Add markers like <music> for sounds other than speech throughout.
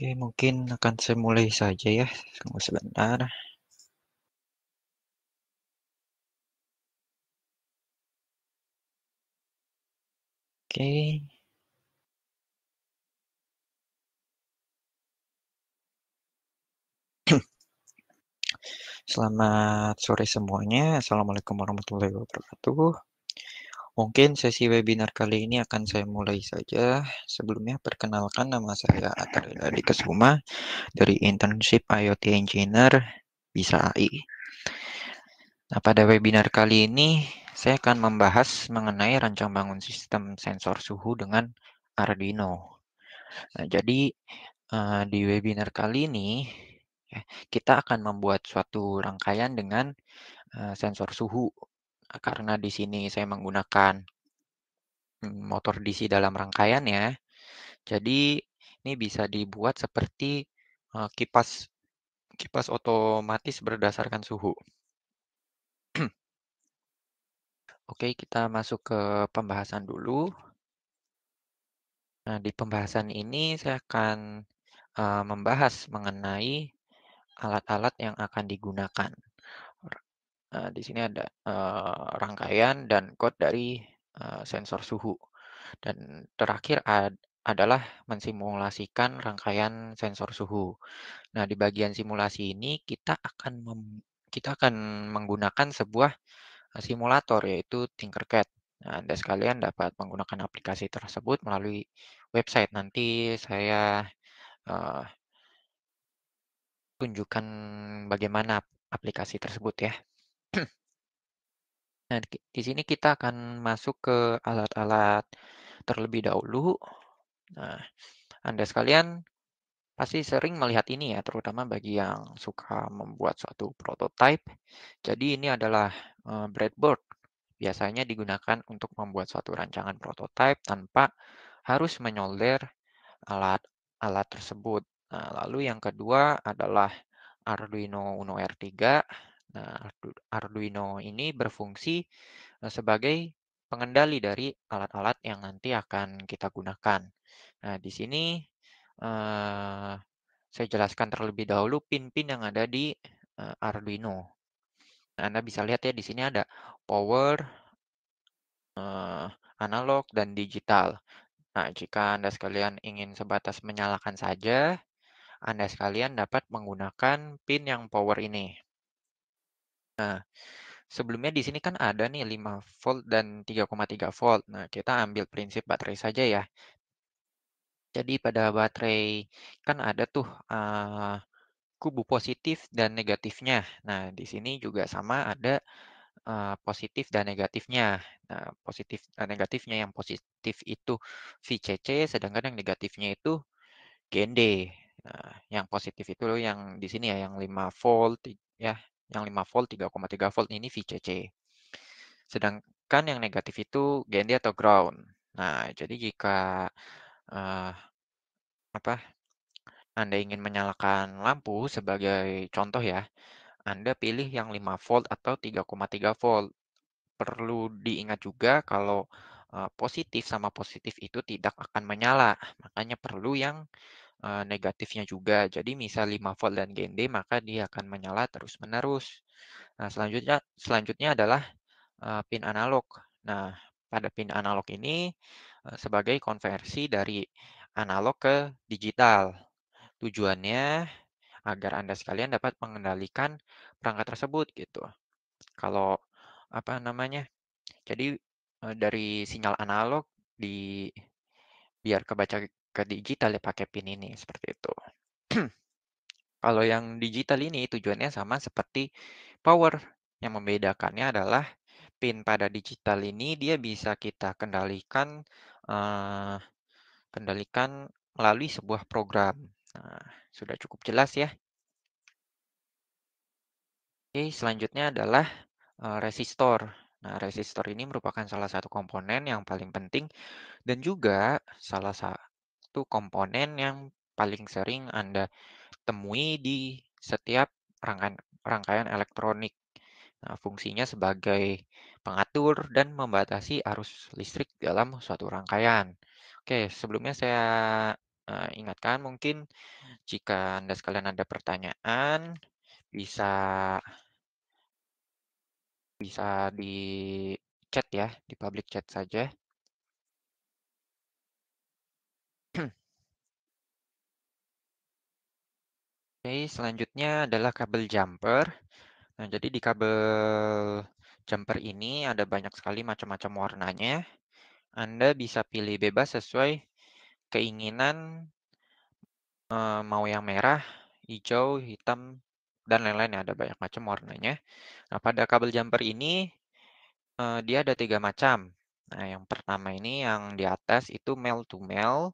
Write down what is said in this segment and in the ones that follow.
Oke, mungkin akan saya mulai saja ya. Tunggu sebentar. Oke. Selamat sore semuanya. Assalamualaikum warahmatullahi wabarakatuh. Mungkin sesi webinar kali ini akan saya mulai saja. Sebelumnya perkenalkan nama saya Atarila Dikesuma dari Internship IoT Engineer Bisa AI. Nah, pada webinar kali ini saya akan membahas mengenai rancang bangun sistem sensor suhu dengan Arduino. Nah, jadi eh, di webinar kali ini ya, kita akan membuat suatu rangkaian dengan eh, sensor suhu karena di sini saya menggunakan hmm, motor DC dalam rangkaian ya. Jadi ini bisa dibuat seperti eh, kipas kipas otomatis berdasarkan suhu. <clears throat> Oke, kita masuk ke pembahasan dulu. Nah, di pembahasan ini saya akan uh, membahas mengenai alat-alat yang akan digunakan. Eh, di sini ada, eh, rangkaian dan kod dari, eh, sensor suhu. Dan terakhir adalah mensimulasikan rangkaian sensor suhu. Nah, di bagian simulasi ini kita akan kita akan menggunakan sebuah, simulator yaitu Tinkercad. Nah, Anda sekalian dapat menggunakan aplikasi tersebut melalui website. Nanti saya, uh, tunjukkan bagaimana aplikasi tersebut ya. <clears throat> Nah, di sini kita akan masuk ke alat-alat terlebih dahulu. Nah, Anda sekalian pasti sering melihat ini ya, terutama bagi yang suka membuat suatu prototype. Jadi ini adalah eh, breadboard. Biasanya digunakan untuk membuat suatu rancangan prototype tanpa harus menyolder alat-alat tersebut. Nah, lalu yang kedua adalah Arduino Uno R3 Nah, Arduino ini berfungsi eh, sebagai pengendali dari alat-alat yang nanti akan kita gunakan. Nah, di sini eh, saya jelaskan terlebih dahulu pin-pin yang ada di eh, Arduino. Anda bisa lihat ya di sini ada power, eh, analog, dan digital. Nah, jika Anda sekalian ingin sebatas menyalakan saja, Anda sekalian dapat menggunakan pin yang power ini. Nah, sebelumnya di sini kan ada nih 5 volt dan 3,3 volt. Nah, kita ambil prinsip baterai saja ya. Jadi pada baterai kan ada tuh uh, kubu positif dan negatifnya. Nah, di sini juga sama ada uh, positif dan negatifnya. Nah, positif dan eh, negatifnya yang positif itu VCC sedangkan yang negatifnya itu GND. Nah, yang positif itu loh yang di sini ya yang 5 volt ya yang 5 volt 3,3 volt ini VCC. Sedangkan yang negatif itu GND atau ground. Nah, jadi jika uh, apa Anda ingin menyalakan lampu sebagai contoh ya, Anda pilih yang 5 volt atau 3,3 volt. Perlu diingat juga kalau eh, positif sama positif itu tidak akan menyala, makanya perlu yang Eh, negatifnya juga. Jadi misal 5 volt dan GND maka dia akan menyala terus-menerus. Nah, selanjutnya selanjutnya adalah eh, pin analog. Nah, pada pin analog ini eh, sebagai konversi dari analog ke digital. Tujuannya agar Anda sekalian dapat mengendalikan perangkat tersebut gitu. Kalau apa namanya? Jadi dari sinyal analog di biar kebaca ke digital ya pakai PIN ini seperti itu. <clears throat> Kalau yang digital ini tujuannya sama seperti power. Yang membedakannya adalah pin pada digital ini dia bisa kita kendalikan uh, kendalikan melalui sebuah program. Nah, sudah cukup jelas ya. Oke, selanjutnya adalah uh, resistor. Nah, resistor ini merupakan salah satu komponen yang paling penting dan juga salah satu satu komponen yang paling sering Anda temui di setiap rangkaian, rangkaian elektronik. Nah, fungsinya sebagai pengatur dan membatasi arus listrik dalam suatu rangkaian. Oke, sebelumnya saya uh, ingatkan mungkin jika Anda sekalian ada pertanyaan, bisa bisa di chat ya, di public chat saja. Oke, selanjutnya adalah kabel jumper. Nah, jadi di kabel jumper ini ada banyak sekali macam-macam warnanya. Anda bisa pilih bebas sesuai keinginan eh, mau yang merah, hijau, hitam, dan lain-lain. Ada banyak macam warnanya. Nah, pada kabel jumper ini eh, dia ada tiga macam. Nah, yang pertama ini yang di atas itu male to male.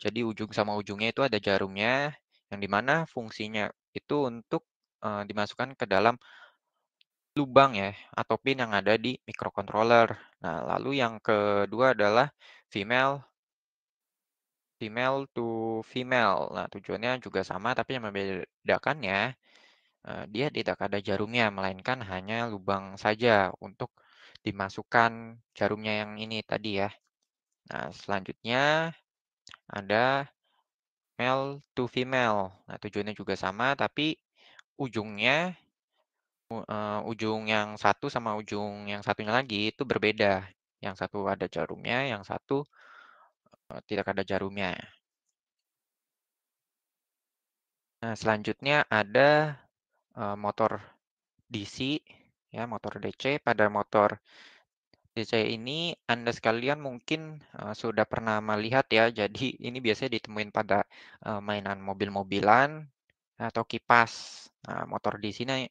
Jadi ujung sama ujungnya itu ada jarumnya yang dimana fungsinya itu untuk uh, dimasukkan ke dalam lubang ya atau pin yang ada di microcontroller. Nah, lalu yang kedua adalah female female to female. Nah, tujuannya juga sama tapi yang membedakannya uh, dia tidak ada jarumnya melainkan hanya lubang saja untuk dimasukkan jarumnya yang ini tadi ya. Nah, selanjutnya ada male to female. Nah, tujuannya juga sama, tapi ujungnya eh, ujung yang satu sama ujung yang satunya lagi itu berbeda. Yang satu ada jarumnya, yang satu eh, tidak ada jarumnya. Nah, selanjutnya ada eh, motor DC ya motor DC pada motor DC ini Anda sekalian mungkin uh, sudah pernah melihat ya. <laughs> Jadi ini biasanya ditemuin pada uh, mainan mobil-mobilan atau kipas. Nah, motor di sini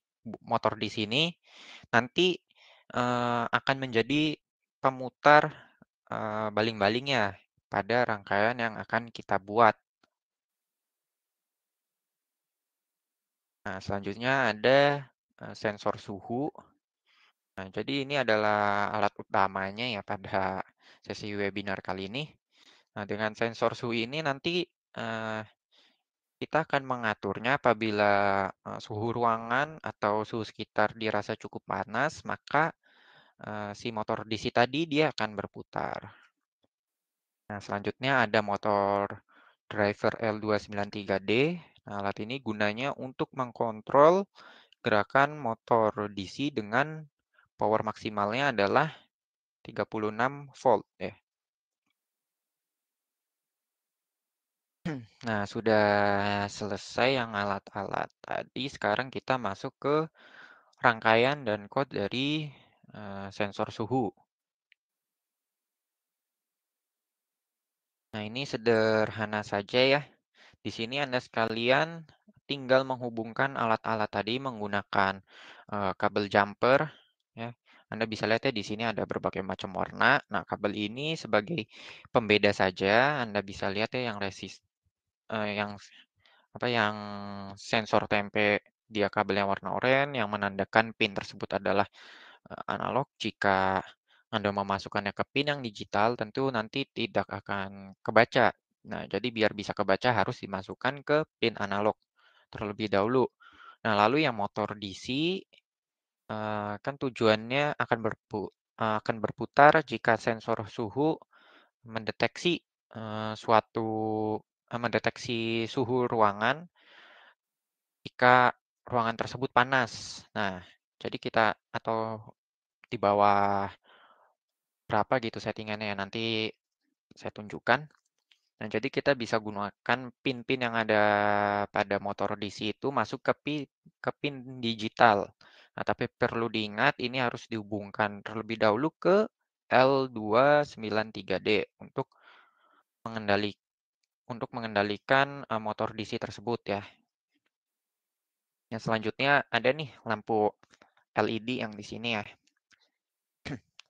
motor di sini nanti uh, akan menjadi pemutar baling-balingnya pada rangkaian yang akan kita buat. Nah, selanjutnya ada sensor suhu Nah, jadi ini adalah alat utamanya ya pada sesi webinar kali ini. Nah, dengan sensor suhu ini nanti eh, kita akan mengaturnya apabila eh, suhu ruangan atau suhu sekitar dirasa cukup panas, maka eh, si motor DC tadi dia akan berputar. Nah, selanjutnya ada motor driver L293D. Nah, alat ini gunanya untuk mengkontrol gerakan motor DC dengan power maksimalnya adalah 36 volt ya. <clears throat> Nah, sudah selesai yang alat-alat tadi. Sekarang kita masuk ke rangkaian dan kode dari eh, sensor suhu. Nah, ini sederhana saja ya. Di sini Anda sekalian tinggal menghubungkan alat-alat tadi menggunakan eh, kabel jumper Ya, Anda bisa lihat ya di sini ada berbagai macam warna. Nah, kabel ini sebagai pembeda saja. Anda bisa lihat ya yang resist eh, yang apa yang sensor tempe dia kabel yang warna oranye yang menandakan pin tersebut adalah eh, analog. Jika Anda memasukkannya ke pin yang digital, tentu nanti tidak akan kebaca. Nah, jadi biar bisa kebaca harus dimasukkan ke pin analog terlebih dahulu. Nah, lalu yang motor DC Eh, kan tujuannya akan berpu akan berputar jika sensor suhu mendeteksi, eh, suatu eh, mendeteksi suhu ruangan jika ruangan tersebut panas. Nah, jadi kita atau di bawah berapa gitu settingannya, ya nanti saya tunjukkan. Nah, jadi kita bisa gunakan pin-pin yang ada pada motor DC itu masuk ke pin, ke pin digital. Nah, tapi perlu diingat ini harus dihubungkan terlebih dahulu ke L293D untuk mengendali untuk mengendalikan eh, motor DC tersebut ya. Yang selanjutnya ada nih lampu LED yang di sini ya. <clears throat>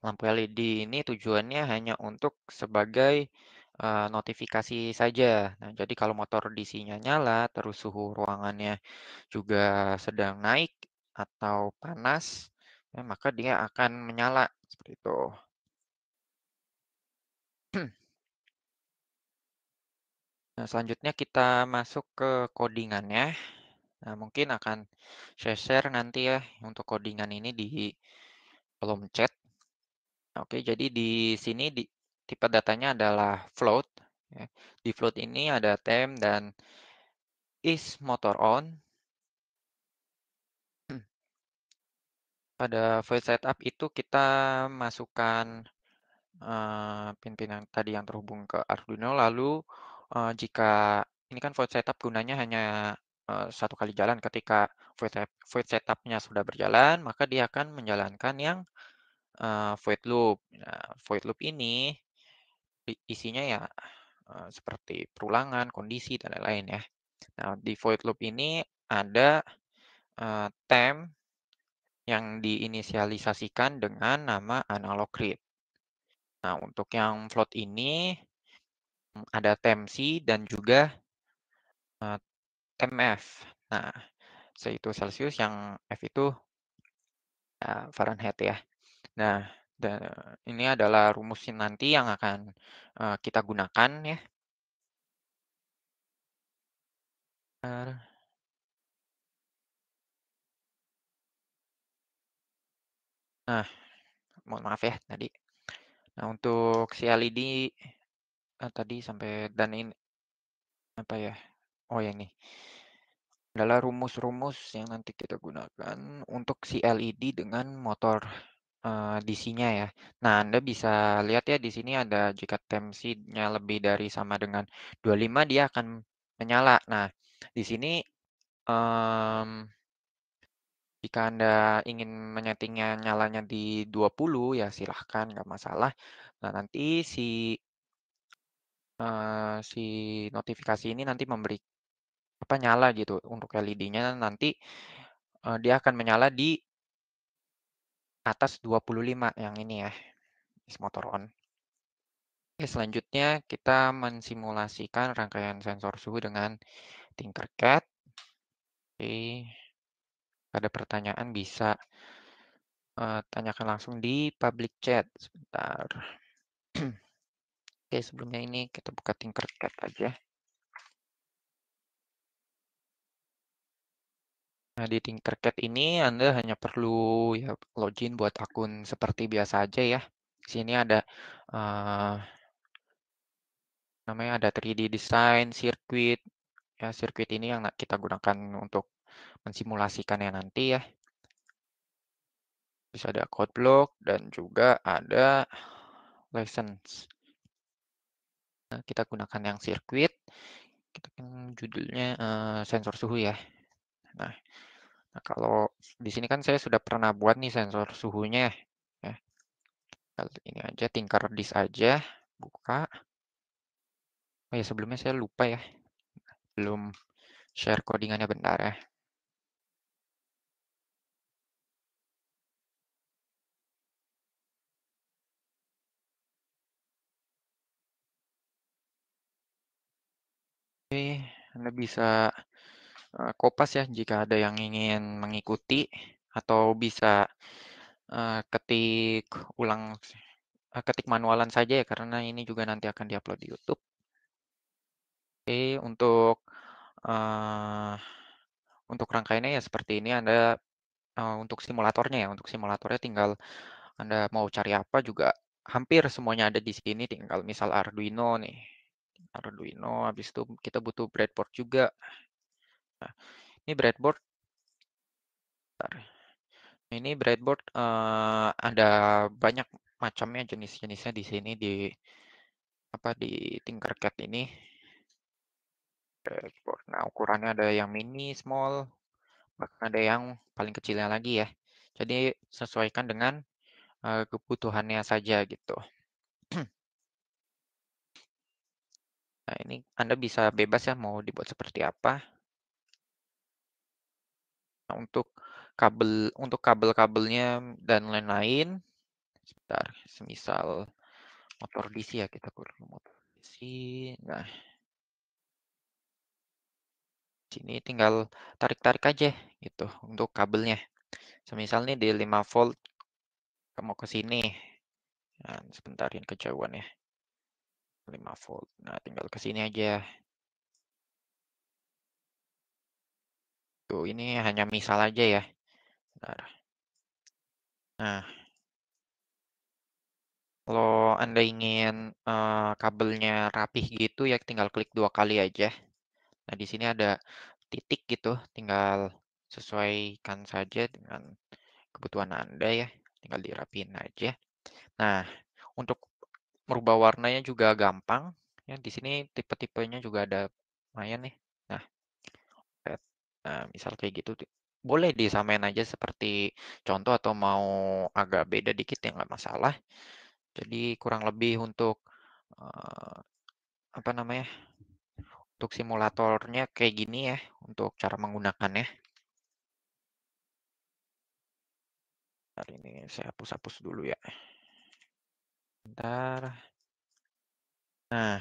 Lampu LED ini tujuannya hanya untuk sebagai uh, notifikasi saja. Nah, jadi kalau motor DC-nya nyala, terus suhu ruangannya juga sedang naik, atau panas, ya maka dia akan menyala seperti itu. <clears throat> Nah, selanjutnya kita masuk ke codingannya. Nah, mungkin akan saya share nanti ya untuk codingan ini di kolom chat. Oke, jadi di sini di, tipe datanya adalah float. Ya. Di float ini ada tem dan is motor on, pada void setup itu kita masukkan uh, pin-pin yang tadi yang terhubung ke Arduino. Lalu uh, jika ini kan void setup gunanya hanya uh, satu kali jalan. Ketika void, void setupnya sudah berjalan, maka dia akan menjalankan yang uh, void loop. Nah, void loop ini isinya ya uh, seperti perulangan, kondisi dan lain-lain ya. Nah, di void loop ini ada uh, temp yang diinisialisasikan dengan nama analog read. Nah, untuk yang float ini ada temc dan juga uh, eh, temf. Nah, C itu Celsius, yang F itu uh, Fahrenheit ya. Nah, dan ini adalah rumus nanti yang akan uh, kita gunakan ya. Uh, Nah, mohon maaf ya tadi. Nah, untuk si LED, eh, tadi sampai dan ini apa ya, oh yang ini, adalah rumus-rumus yang nanti kita gunakan untuk si LED dengan motor, eee, eh, DC-nya ya. Nah, Anda bisa lihat ya di sini ada jika tensinya lebih dari sama dengan 25 dia akan menyala. Nah, di sini, mmm, jika Anda ingin menyetingnya nyalanya di 20 ya silahkan nggak masalah. Nah nanti si uh, si notifikasi ini nanti memberi apa, nyala gitu untuk LED-nya nanti, uh, dia akan menyala di atas 25 yang ini ya, is motor on. Oke selanjutnya kita mensimulasikan rangkaian sensor suhu dengan Tinkercad. Oke. Ada pertanyaan bisa uh, tanyakan langsung di public chat. Sebentar. Oke, sebelumnya ini kita buka Tinkercad aja. Nah, di Tinkercad ini Anda hanya perlu ya login buat akun seperti biasa aja ya. Di sini ada uh, namanya ada 3D design, circuit. Ya, circuit ini yang kita gunakan untuk mensimulasikannya nanti ya. Bisa ada code block dan juga ada license. Nah, kita gunakan yang sirkuit. Kita kan judulnya uh, sensor suhu ya. Nah, nah, kalau di sini kan saya sudah pernah buat nih sensor suhunya. Ya. Ini aja, tingkar disk aja. Buka. Oh ya, sebelumnya saya lupa ya. Belum share codingannya bentar ya. Anda bisa, uh, kopas ya jika ada yang ingin mengikuti atau bisa, uh, ketik ulang uh, ketik manualan saja ya karena ini juga nanti akan diupload di YouTube. Oke, untuk, uh, untuk rangkaiannya ya seperti ini Anda, uh, untuk simulatornya ya, untuk simulatornya tinggal Anda mau cari apa juga hampir semuanya ada di sini tinggal misal Arduino nih. Arduino, habis itu kita butuh breadboard juga. Nah, ini breadboard. Bentar. Ini breadboard uh, ada banyak macamnya jenis-jenisnya di sini di apa di Tinkercad ini. Breadboard. Nah, ukurannya ada yang mini, small, bahkan ada yang paling kecilnya lagi ya. Jadi sesuaikan dengan uh, kebutuhannya saja gitu. Nah, ini Anda bisa bebas ya mau dibuat seperti apa. Nah, untuk kabel untuk kabel-kabelnya dan lain-lain sebentar, semisal motor DC ya kita kurang motor DC. Nah, sini tinggal tarik-tarik aja gitu untuk kabelnya. Semisal nih di 5 volt mau ke sini. Nah, sebentar yang kejauhan ya. 5 volt. Nah, tinggal ke sini aja. Tuh, ini hanya misal aja ya. Bentar. Nah, kalau Anda ingin uh, kabelnya rapih gitu ya, tinggal klik dua kali aja. Nah, di sini ada titik gitu, tinggal sesuaikan saja dengan kebutuhan Anda ya. Tinggal dirapiin aja. Nah, untuk Merubah warnanya juga gampang, ya di sini tipe-tipenya juga ada lumayan nih. Nah, Nah, misal kayak gitu boleh disamain aja seperti contoh atau mau agak beda dikit ya nggak masalah. Jadi kurang lebih untuk eh, apa namanya? Untuk simulatornya kayak gini ya untuk cara menggunakannya. Hari ini saya hapus-hapus dulu ya. Bentar. Nah,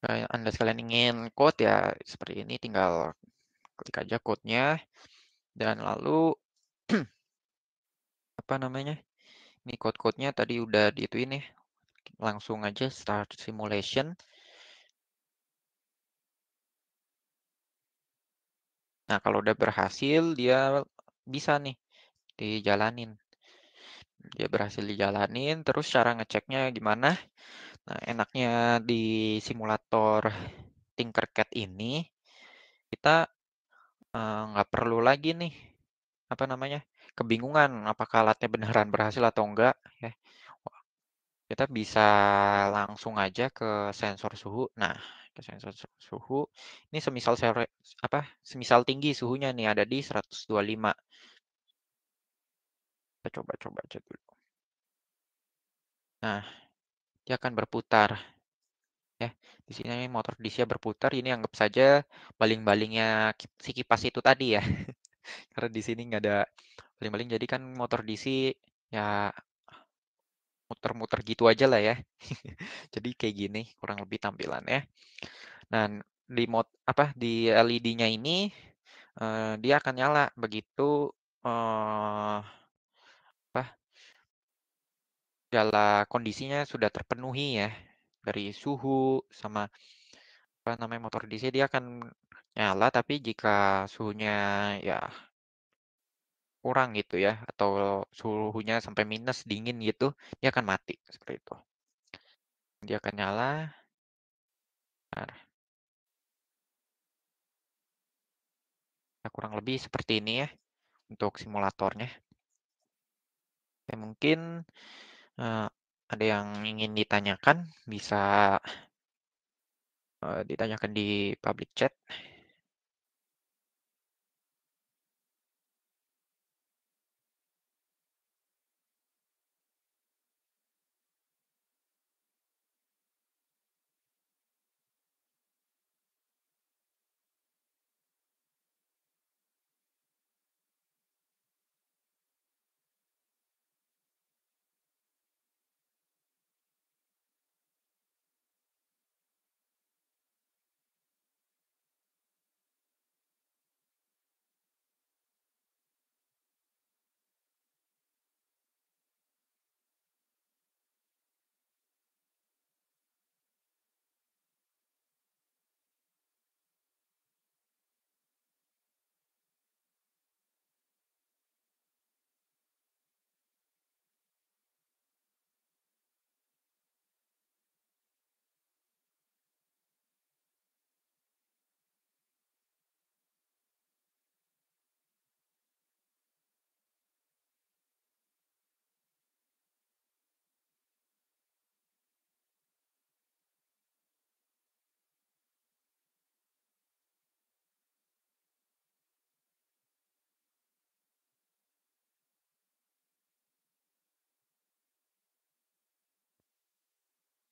kalau Anda sekalian ingin code ya seperti ini, tinggal klik aja code-nya dan lalu <clears throat> apa namanya? Ini code code nya tadi udah di itu ini. Ya, langsung aja start simulation. Nah, kalau udah berhasil dia bisa nih dijalanin dia berhasil dijalanin terus cara ngeceknya gimana nah enaknya di simulator Tinkercad ini kita eh, nggak uh, perlu lagi nih apa namanya kebingungan apakah alatnya beneran berhasil atau enggak ya kita bisa langsung aja ke sensor suhu nah ke sensor suhu ini semisal apa semisal tinggi suhunya nih ada di 125 kita coba-coba aja dulu. Nah, dia akan berputar. Ya, di sini motor DC berputar. Ini anggap saja baling-balingnya si kipas itu tadi ya. <laughs> Karena di sini nggak ada baling-baling, jadi kan motor DC ya muter-muter gitu aja lah ya. <laughs> Jadi kayak gini kurang lebih tampilan ya. Dan di mod apa di LED-nya ini uh, dia akan nyala begitu uh, segala kondisinya sudah terpenuhi ya dari suhu sama apa namanya motor DC dia akan nyala tapi jika suhunya ya kurang gitu ya atau suhunya sampai minus dingin gitu dia akan mati seperti itu dia akan nyala ya, kurang lebih seperti ini ya untuk simulatornya ya, mungkin uh, ada yang ingin ditanyakan bisa, uh, ditanyakan di public chat.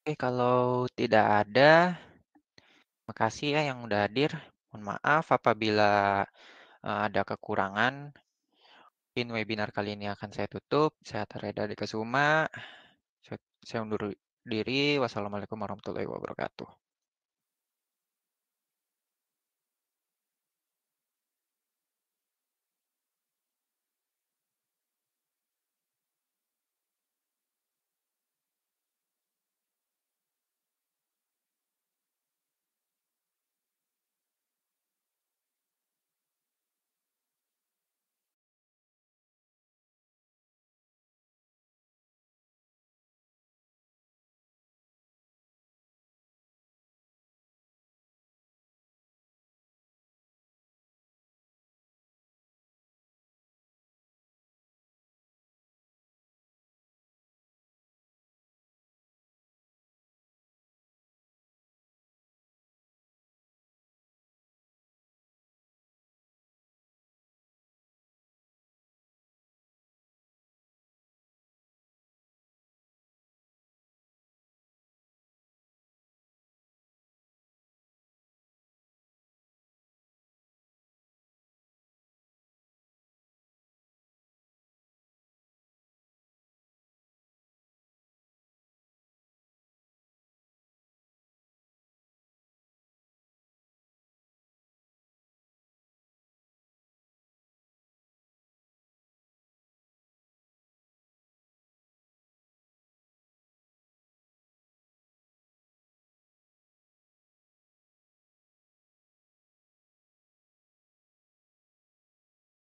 Oke, eh, kalau tidak ada, makasih ya yang udah hadir. Mohon maaf apabila uh, ada kekurangan. Mungkin webinar kali ini akan saya tutup. Saya Tareda di Kesuma. Saya, saya undur diri. Wassalamualaikum warahmatullahi wabarakatuh.